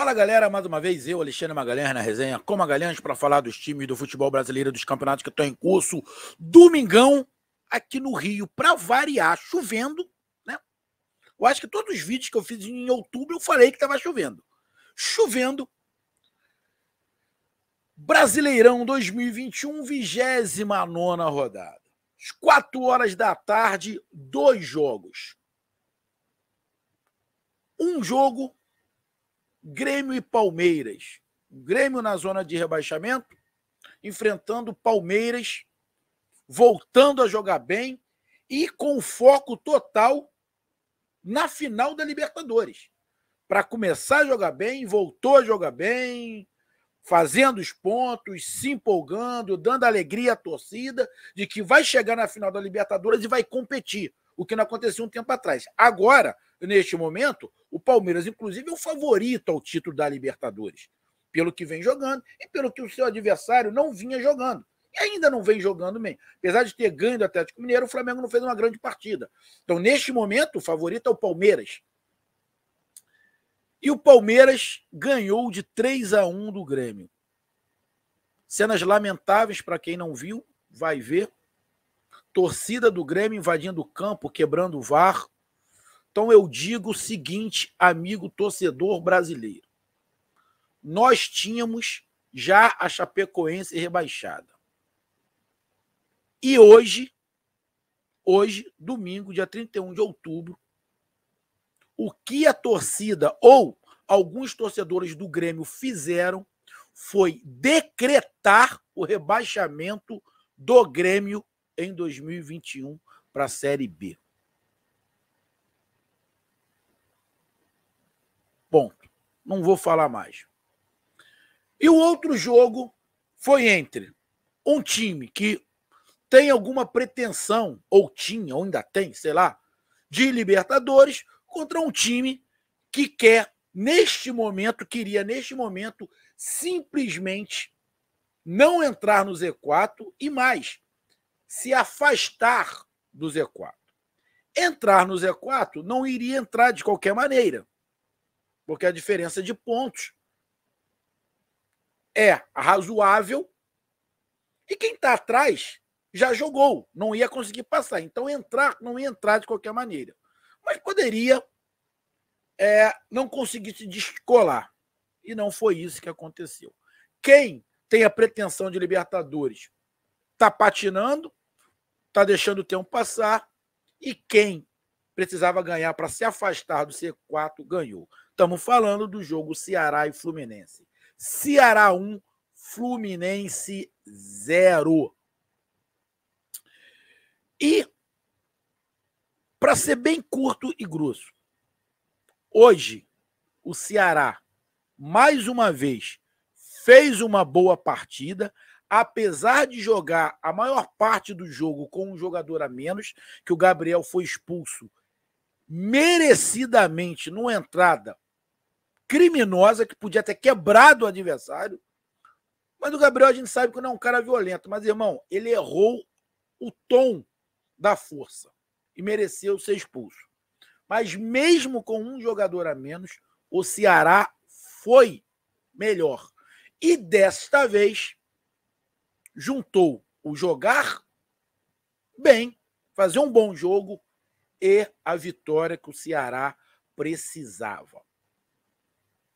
Fala galera, mais uma vez eu, Alexandre Magalhães, na resenha com Magalhães para falar dos times do futebol brasileiro, dos campeonatos que estão em curso. Domingão, aqui no Rio, para variar, chovendo, né? Eu acho que todos os vídeos que eu fiz em outubro eu falei que estava chovendo. Chovendo. Brasileirão 2021, 29 rodada. Às 4 horas da tarde, dois jogos. Um jogo Grêmio e Palmeiras. O Grêmio na zona de rebaixamento, enfrentando Palmeiras, voltando a jogar bem e com foco total na final da Libertadores. Para começar a jogar bem, voltou a jogar bem, fazendo os pontos, se empolgando, dando alegria à torcida de que vai chegar na final da Libertadores e vai competir o que não acontecia um tempo atrás. Agora, neste momento, o Palmeiras, inclusive, é o favorito ao título da Libertadores, pelo que vem jogando e pelo que o seu adversário não vinha jogando. E ainda não vem jogando bem. Apesar de ter ganho do Atlético Mineiro, o Flamengo não fez uma grande partida. Então, neste momento, o favorito é o Palmeiras. E o Palmeiras ganhou de 3 a 1 do Grêmio. Cenas lamentáveis para quem não viu, vai ver torcida do Grêmio invadindo o campo, quebrando o VAR. Então eu digo o seguinte, amigo torcedor brasileiro. Nós tínhamos já a Chapecoense rebaixada. E hoje, hoje, domingo, dia 31 de outubro, o que a torcida ou alguns torcedores do Grêmio fizeram foi decretar o rebaixamento do Grêmio em 2021 para a Série B. Ponto. Não vou falar mais. E o outro jogo foi entre um time que tem alguma pretensão, ou tinha, ou ainda tem, sei lá, de Libertadores, contra um time que quer, neste momento, queria, neste momento, simplesmente não entrar no Z4 e mais, se afastar do Z4. Entrar no Z4 não iria entrar de qualquer maneira, porque a diferença de pontos é razoável e quem está atrás já jogou, não ia conseguir passar. Então, entrar não ia entrar de qualquer maneira. Mas poderia é, não conseguir se descolar. E não foi isso que aconteceu. Quem tem a pretensão de Libertadores está patinando, está deixando o tempo passar e quem precisava ganhar para se afastar do C4 ganhou. Estamos falando do jogo Ceará e Fluminense. Ceará 1, Fluminense 0. E, para ser bem curto e grosso, hoje o Ceará, mais uma vez, fez uma boa partida, apesar de jogar a maior parte do jogo com um jogador a menos, que o Gabriel foi expulso merecidamente numa entrada criminosa que podia ter quebrado o adversário. Mas o Gabriel a gente sabe que não é um cara violento, mas irmão, ele errou o tom da força e mereceu ser expulso. Mas mesmo com um jogador a menos, o Ceará foi melhor. E desta vez juntou o jogar bem, fazer um bom jogo e a vitória que o Ceará precisava.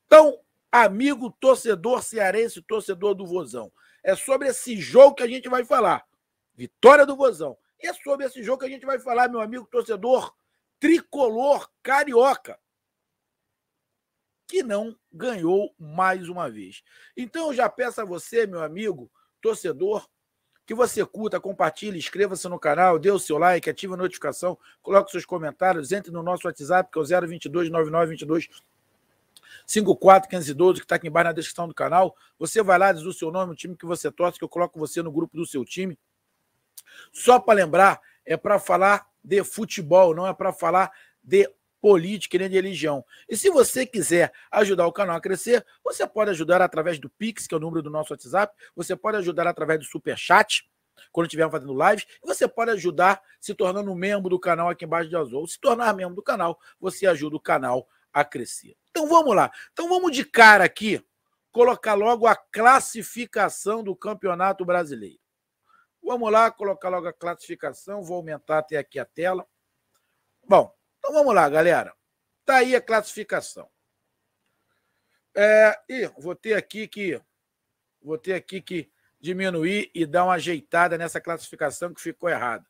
Então, amigo torcedor cearense, torcedor do Vozão, é sobre esse jogo que a gente vai falar. Vitória do Vozão. E é sobre esse jogo que a gente vai falar, meu amigo torcedor tricolor carioca, que não ganhou mais uma vez. Então, eu já peço a você, meu amigo, torcedor, que você curta, compartilhe, inscreva-se no canal, dê o seu like, ative a notificação, coloque seus comentários, entre no nosso WhatsApp, que é o 022 9922 54512, que está aqui embaixo na descrição do canal. Você vai lá, diz o seu nome, o time que você torce, que eu coloco você no grupo do seu time. Só para lembrar, é para falar de futebol, não é para falar de política nem de religião. E se você quiser ajudar o canal a crescer, você pode ajudar através do Pix, que é o número do nosso WhatsApp, você pode ajudar através do Super Chat, quando estivermos fazendo lives, e você pode ajudar se tornando um membro do canal aqui embaixo de azul. Se tornar membro do canal, você ajuda o canal a crescer. Então vamos lá. Então vamos de cara aqui colocar logo a classificação do Campeonato Brasileiro. Vamos lá, colocar logo a classificação, vou aumentar até aqui a tela. Bom, então vamos lá, galera. Tá aí a classificação. É, e vou ter aqui que vou ter aqui que diminuir e dar uma ajeitada nessa classificação que ficou errada.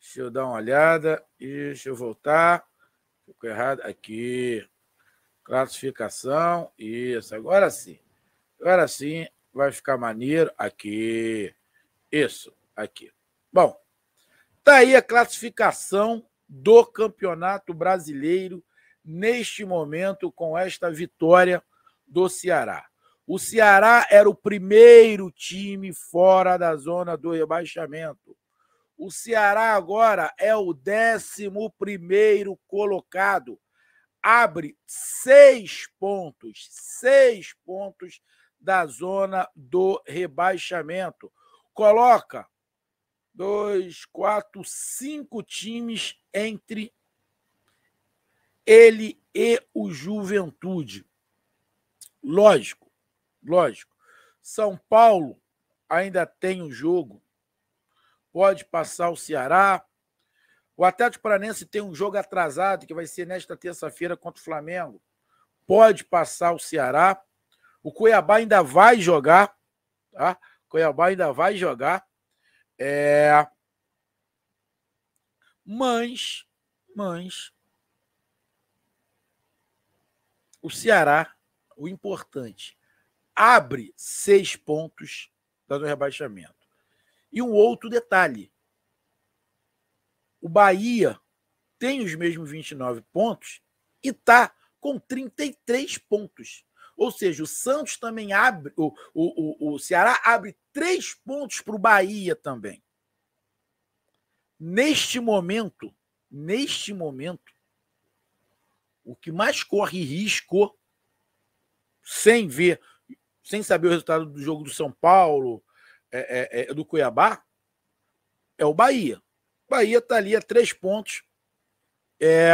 Deixa eu dar uma olhada e deixa eu voltar. Ficou errado aqui. Classificação, isso. Agora sim. Agora sim vai ficar maneiro aqui. Isso, aqui. Bom, tá aí a classificação do Campeonato Brasileiro neste momento com esta vitória do Ceará. O Ceará era o primeiro time fora da zona do rebaixamento. O Ceará agora é o 11 primeiro colocado. Abre seis pontos, seis pontos da zona do rebaixamento. Coloca dois, quatro, cinco times entre ele e o Juventude. Lógico, lógico. São Paulo ainda tem um jogo. Pode passar o Ceará. O Atlético Paranense tem um jogo atrasado que vai ser nesta terça-feira contra o Flamengo. Pode passar o Ceará. O Cuiabá ainda vai jogar, tá? Cuiabá ainda vai jogar. É... Mas, mas o Ceará, o importante, abre seis pontos do rebaixamento. E um outro detalhe: o Bahia tem os mesmos 29 pontos e está com 33 pontos. Ou seja, o Santos também abre, o, o, o, o Ceará abre três pontos para o Bahia também. Neste momento, neste momento, o que mais corre risco, sem ver, sem saber o resultado do jogo do São Paulo, é, é, é, do Cuiabá, é o Bahia. O Bahia está ali a três pontos é,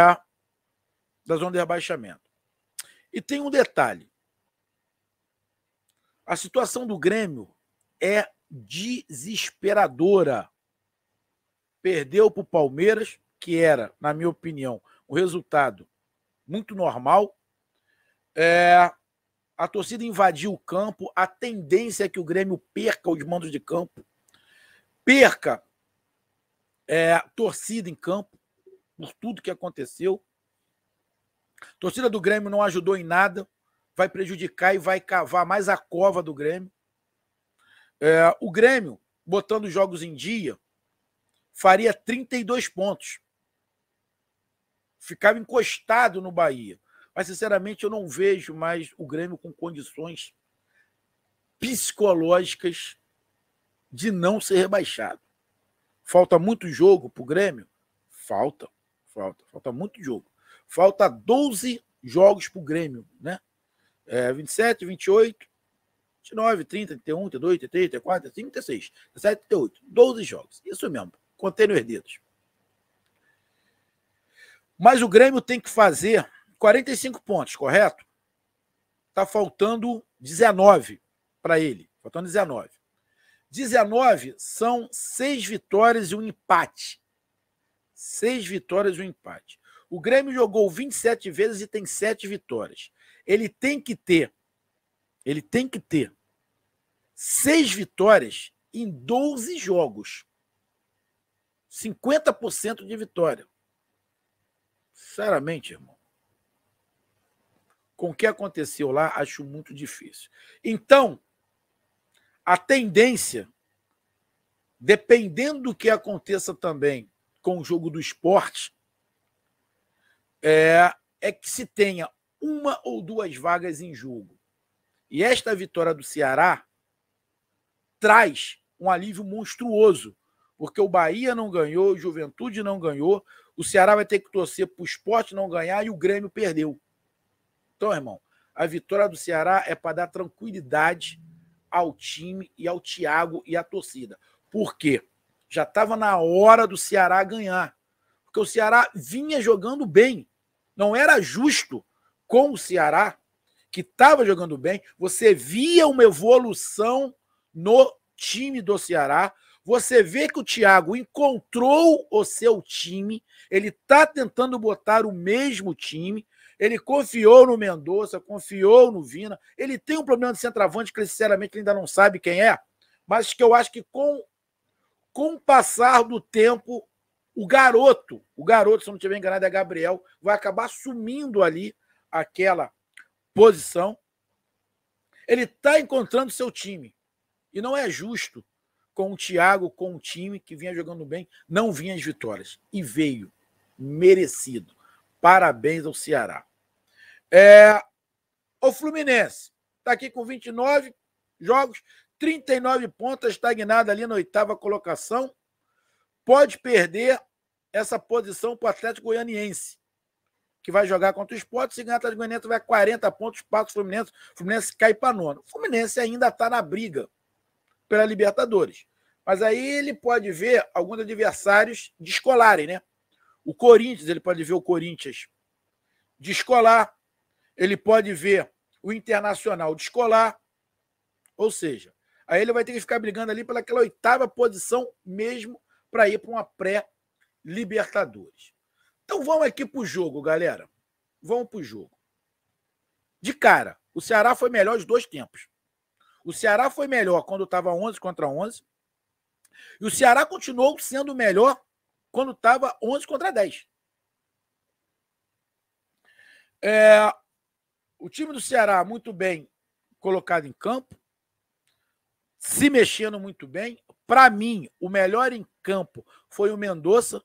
da zona de rebaixamento. E tem um detalhe: a situação do Grêmio é desesperadora. Perdeu para o Palmeiras, que era, na minha opinião, um resultado muito normal. É, a torcida invadiu o campo. A tendência é que o Grêmio perca os mandos de campo, perca é, torcida em campo, por tudo que aconteceu. A torcida do Grêmio não ajudou em nada vai prejudicar e vai cavar mais a cova do Grêmio. É, o Grêmio, botando os jogos em dia, faria 32 pontos. Ficava encostado no Bahia. Mas, sinceramente, eu não vejo mais o Grêmio com condições psicológicas de não ser rebaixado. Falta muito jogo para o Grêmio? Falta, falta, falta muito jogo. Falta 12 jogos para o Grêmio, né? é, 27, 28, 29, 30, 31, 32, 33, 34, 35, 36, 37, 38. 12 jogos. Isso mesmo. Contendo herdidos. Mas o Grêmio tem que fazer 45 pontos, correto? Está faltando 19 para ele. Faltando 19. 19 são seis vitórias e um empate. Seis vitórias e um empate. O Grêmio jogou 27 vezes e tem sete vitórias ele tem que ter, ele tem que ter seis vitórias em 12 jogos. 50% de vitória. Sinceramente, irmão. Com o que aconteceu lá, acho muito difícil. Então, a tendência, dependendo do que aconteça também com o jogo do esporte, é, é que se tenha uma ou duas vagas em jogo. E esta vitória do Ceará traz um alívio monstruoso, porque o Bahia não ganhou, o Juventude não ganhou, o Ceará vai ter que torcer para o esporte não ganhar e o Grêmio perdeu. Então, irmão, a vitória do Ceará é para dar tranquilidade ao time e ao Thiago e à torcida. Por quê? Já estava na hora do Ceará ganhar. Porque o Ceará vinha jogando bem. Não era justo com o Ceará, que estava jogando bem, você via uma evolução no time do Ceará. Você vê que o Thiago encontrou o seu time, ele está tentando botar o mesmo time. Ele confiou no Mendonça, confiou no Vina. Ele tem um problema de centroavante que ele, sinceramente, ainda não sabe quem é, mas que eu acho que com, com o passar do tempo, o garoto, o garoto, se eu não estiver enganado, é Gabriel, vai acabar sumindo ali aquela posição. Ele está encontrando seu time. E não é justo com o Thiago, com o time que vinha jogando bem, não vinha as vitórias. E veio. Merecido. Parabéns ao Ceará. É, o Fluminense está aqui com 29 jogos, 39 pontos, estagnado ali na oitava colocação. Pode perder essa posição para o Atlético Goianiense, que vai jogar contra o esporte. Se ganhar, o Atlético Goianiense vai 40 pontos, passa o Fluminense. O Fluminense cai para nono. O Fluminense ainda está na briga pela Libertadores. Mas aí ele pode ver alguns adversários descolarem, né? O Corinthians, ele pode ver o Corinthians descolar. Ele pode ver o Internacional descolar. Ou seja, aí ele vai ter que ficar brigando ali pelaquela oitava posição mesmo para ir para uma pré-Libertadores. Então vamos aqui pro jogo, galera. Vamos pro jogo. De cara, o Ceará foi melhor os dois tempos. O Ceará foi melhor quando estava 11 contra 11. E o Ceará continuou sendo melhor quando estava 11 contra 10. É, o time do Ceará muito bem colocado em campo, se mexendo muito bem. Para mim, o melhor em campo foi o Mendonça,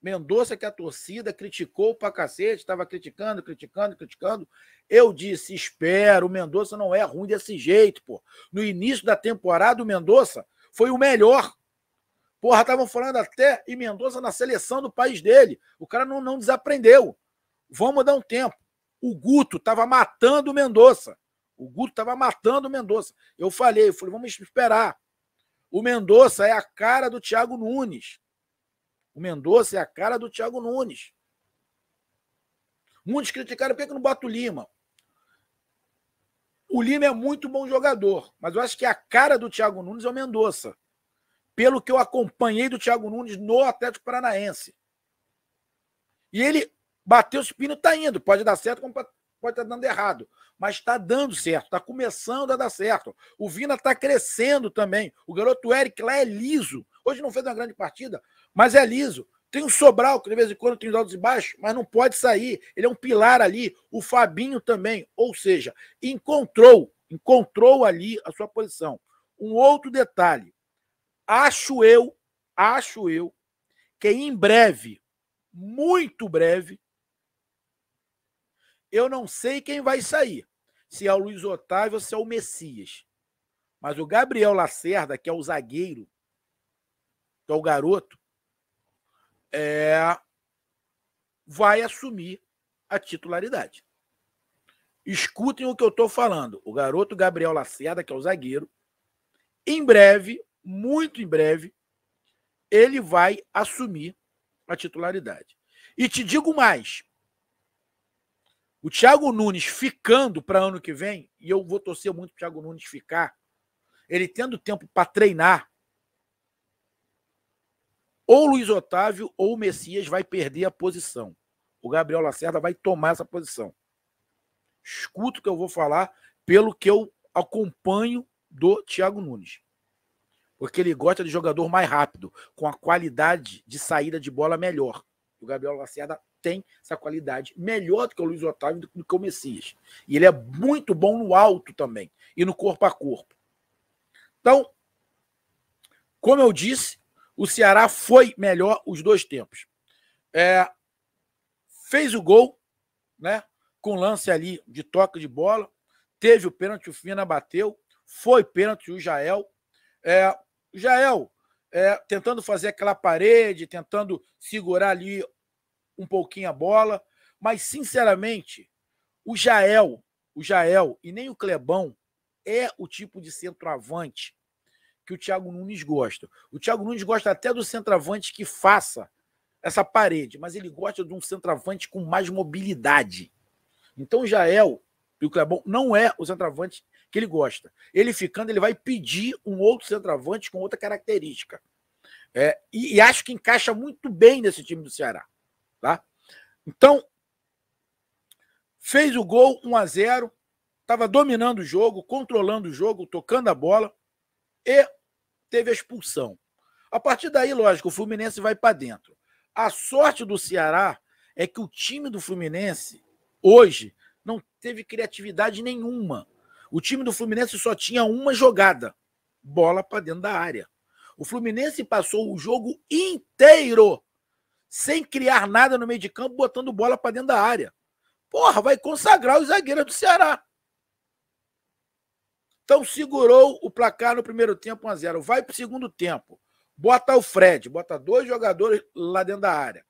Mendonça, que é a torcida criticou pra cacete, estava criticando, criticando, criticando. Eu disse: espero o Mendonça não é ruim desse jeito, pô. No início da temporada, o Mendonça foi o melhor. Porra, estavam falando até e Mendonça na seleção do país dele. O cara não, não desaprendeu. Vamos dar um tempo. O Guto estava matando o Mendonça. O Guto estava matando o Mendonça. Eu falei, eu falei, vamos esperar. O Mendonça é a cara do Thiago Nunes. O Mendonça é a cara do Thiago Nunes. Muitos criticaram por que não bota o Lima. O Lima é muito bom jogador, mas eu acho que a cara do Thiago Nunes é o Mendonça. Pelo que eu acompanhei do Thiago Nunes no Atlético Paranaense. E ele bateu os pinos, tá indo. Pode dar certo, como pode estar tá dando errado. Mas está dando certo, está começando a dar certo. O Vina está crescendo também. O garoto Eric lá é liso. Hoje não fez uma grande partida, mas é liso. Tem o Sobral, que de vez em quando tem os altos e baixos, mas não pode sair. Ele é um pilar ali. O Fabinho também. Ou seja, encontrou, encontrou ali a sua posição. Um outro detalhe. Acho eu, acho eu, que em breve, muito breve, eu não sei quem vai sair. Se é o Luiz Otávio ou se é o Messias. Mas o Gabriel Lacerda, que é o zagueiro, que é o garoto, é, vai assumir a titularidade. Escutem o que eu estou falando. O garoto Gabriel Lacerda, que é o zagueiro, em breve, muito em breve, ele vai assumir a titularidade. E te digo mais: o Thiago Nunes ficando para ano que vem, e eu vou torcer muito para o Thiago Nunes ficar, ele tendo tempo para treinar, ou o Luiz Otávio ou o Messias vai perder a posição. O Gabriel Lacerda vai tomar essa posição. Escuta o que eu vou falar pelo que eu acompanho do Thiago Nunes. Porque ele gosta de jogador mais rápido, com a qualidade de saída de bola melhor. O Gabriel Lacerda tem essa qualidade melhor do que o Luiz Otávio do que o Messias. E ele é muito bom no alto também e no corpo a corpo. Então, como eu disse, o Ceará foi melhor os dois tempos. É, fez o gol, né? Com lance ali de toque de bola. Teve o pênalti, o Fina bateu. Foi pênalti o Jael. É, Jael é, tentando fazer aquela parede, tentando segurar ali um pouquinho a bola. Mas, sinceramente, o Jael, o Jael e nem o Clebão é o tipo de centroavante que o Thiago Nunes gosta. O Thiago Nunes gosta até do centroavante que faça essa parede, mas ele gosta de um centroavante com mais mobilidade. Então, Jael e o Clebão não é o centroavante que ele gosta. Ele ficando, ele vai pedir um outro centroavante com outra característica. É, e, e, acho que encaixa muito bem nesse time do Ceará. Tá? Então, fez o gol 1 a 0 estava dominando o jogo, controlando o jogo, tocando a bola. E teve a expulsão. A partir daí, lógico, o Fluminense vai para dentro. A sorte do Ceará é que o time do Fluminense, hoje, não teve criatividade nenhuma. O time do Fluminense só tinha uma jogada: bola para dentro da área. O Fluminense passou o jogo inteiro sem criar nada no meio de campo, botando bola para dentro da área. Porra, vai consagrar os zagueiros do Ceará. Então segurou o placar no primeiro tempo 1 a 0. Vai para o segundo tempo. Bota o Fred, bota dois jogadores lá dentro da área.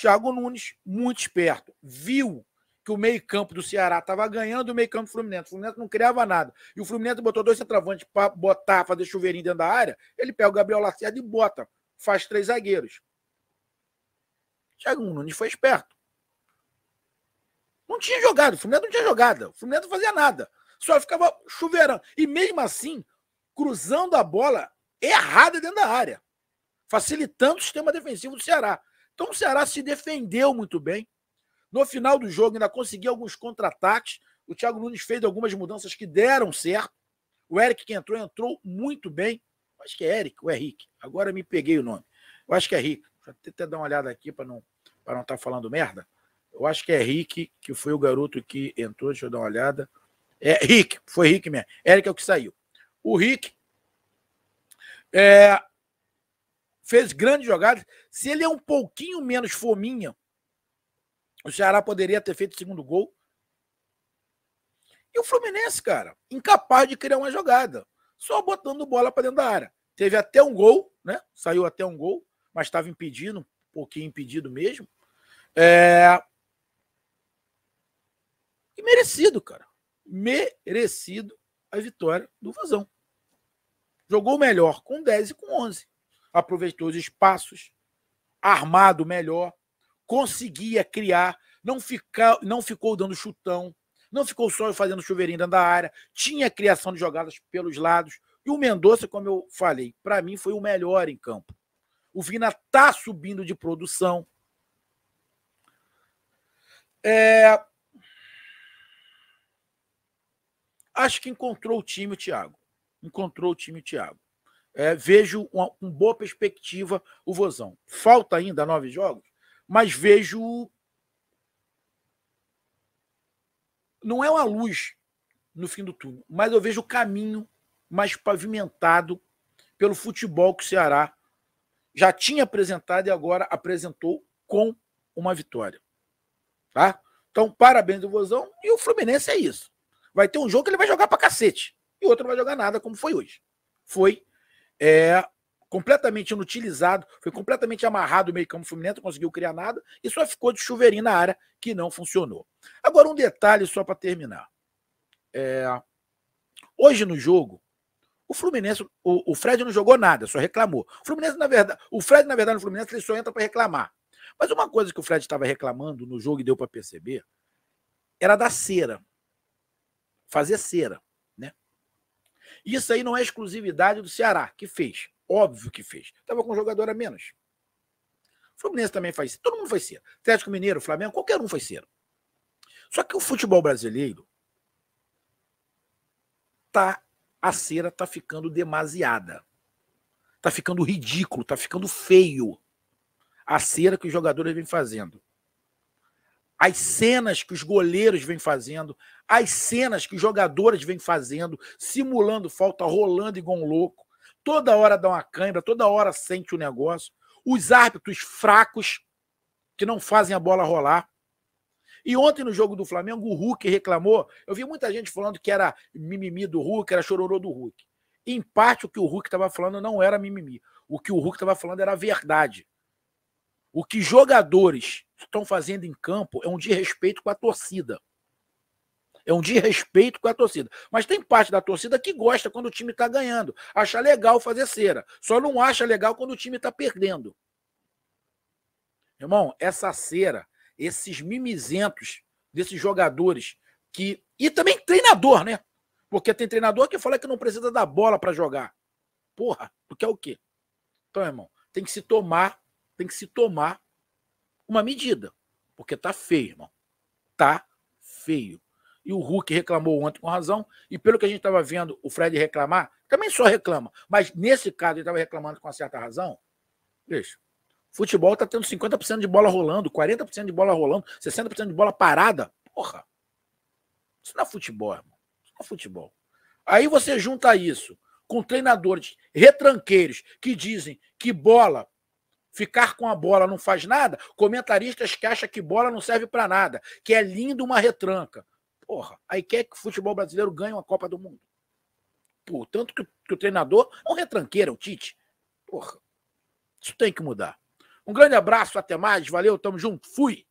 Thiago Nunes, muito esperto, viu que o meio-campo do Ceará estava ganhando o meio-campo do Fluminense. O Fluminense não criava nada. E o Fluminense botou dois centroavantes para botar, fazer chuveirinho dentro da área. Ele pega o Gabriel Lacerda e bota. Faz três zagueiros. Thiago Nunes foi esperto. Não tinha jogado, o Fluminense não tinha jogado, o Fluminense não fazia nada. Só ficava chuveirando. E mesmo assim, cruzando a bola errada dentro da área, facilitando o sistema defensivo do Ceará. Então o Ceará se defendeu muito bem. No final do jogo ainda conseguiu alguns contra-ataques. O Thiago Nunes fez algumas mudanças que deram certo. O Eric que entrou, entrou muito bem. Acho que é Eric ou é Rick. Agora me peguei o nome. Eu acho que é Rick. Vou até dar uma olhada aqui para não para não estar tá falando merda eu acho que é Rick, que foi o garoto que entrou, deixa eu dar uma olhada. É Rick, foi Rick mesmo. Eric é o que saiu. O Rick é, fez grandes jogadas. Se ele é um pouquinho menos fominha, o Ceará poderia ter feito o segundo gol. E o Fluminense, cara, incapaz de criar uma jogada, só botando bola para dentro da área. Teve até um gol, né? Saiu até um gol, mas estava impedido, um pouquinho impedido mesmo. É, merecido, cara. Merecido a vitória do Vasão Jogou melhor com 10 e com 11. Aproveitou os espaços, armado melhor, conseguia criar, não, fica, não ficou dando chutão, não ficou só fazendo chuveirinho dentro da área, tinha criação de jogadas pelos lados. E o Mendonça, como eu falei, para mim foi o melhor em campo. O Vina tá subindo de produção. É, Acho que encontrou o time, o Thiago. Encontrou o time, o Thiago. É, vejo uma, com boa perspectiva o Vozão. Falta ainda nove jogos, mas vejo. Não é uma luz no fim do túnel, mas eu vejo o caminho mais pavimentado pelo futebol que o Ceará já tinha apresentado e agora apresentou com uma vitória. Tá? Então, parabéns do Vozão. E o Fluminense é isso. Vai ter um jogo que ele vai jogar pra cacete. E outro não vai jogar nada, como foi hoje. Foi é, completamente inutilizado, foi completamente amarrado o meio-campo Fluminense, não conseguiu criar nada e só ficou de chuveirinho na área que não funcionou. Agora, um detalhe só para terminar. É, hoje no jogo, o Fluminense, o, o, Fred não jogou nada, só reclamou. O Fluminense, na verdade, o Fred, na verdade, no Fluminense, ele só entra para reclamar. Mas uma coisa que o Fred estava reclamando no jogo e deu para perceber era da cera fazer cera. Né? Isso aí não é exclusividade do Ceará, que fez. Óbvio que fez. Estava com um jogador a menos. O Fluminense também faz cera. Todo mundo faz cera. Atlético Mineiro, Flamengo, qualquer um faz cera. Só que o futebol brasileiro tá a cera tá ficando demasiada. Tá ficando ridículo, tá ficando feio. A cera que os jogadores vêm fazendo as cenas que os goleiros vêm fazendo, as cenas que os jogadores vêm fazendo, simulando falta, rolando igual um louco. Toda hora dá uma cãibra, toda hora sente o negócio. Os árbitros fracos, que não fazem a bola rolar. E ontem no jogo do Flamengo, o Hulk reclamou. Eu vi muita gente falando que era mimimi do Hulk, era chororô do Hulk. Em parte, o que o Hulk estava falando não era mimimi. O que o Hulk estava falando era verdade. O que jogadores estão fazendo em campo é um desrespeito com a torcida. É um desrespeito com a torcida. Mas tem parte da torcida que gosta quando o time está ganhando. Acha legal fazer cera. Só não acha legal quando o time está perdendo. Irmão, essa cera, esses mimizentos desses jogadores que. E também treinador, né? Porque tem treinador que fala que não precisa da bola para jogar. Porra, tu quer o quê? Então, irmão, tem que se tomar tem que se tomar uma medida, porque tá feio, irmão. Tá feio. E o Hulk reclamou ontem com razão, e pelo que a gente estava vendo o Fred reclamar, também só reclama, mas nesse caso ele estava reclamando com certa razão. Veja, Futebol tá tendo 50% de bola rolando, 40% de bola rolando, 60% de bola parada. Porra. Isso não é futebol, irmão. Isso não é futebol. Aí você junta isso com treinadores retranqueiros que dizem que bola ficar com a bola não faz nada, comentaristas que acham que bola não serve para nada, que é lindo uma retranca. Porra, aí quer é que o futebol brasileiro ganhe uma Copa do Mundo. Pô, tanto que, que o treinador é um retranqueiro, é o Tite. Porra, isso tem que mudar. Um grande abraço, até mais, valeu, tamo junto, fui!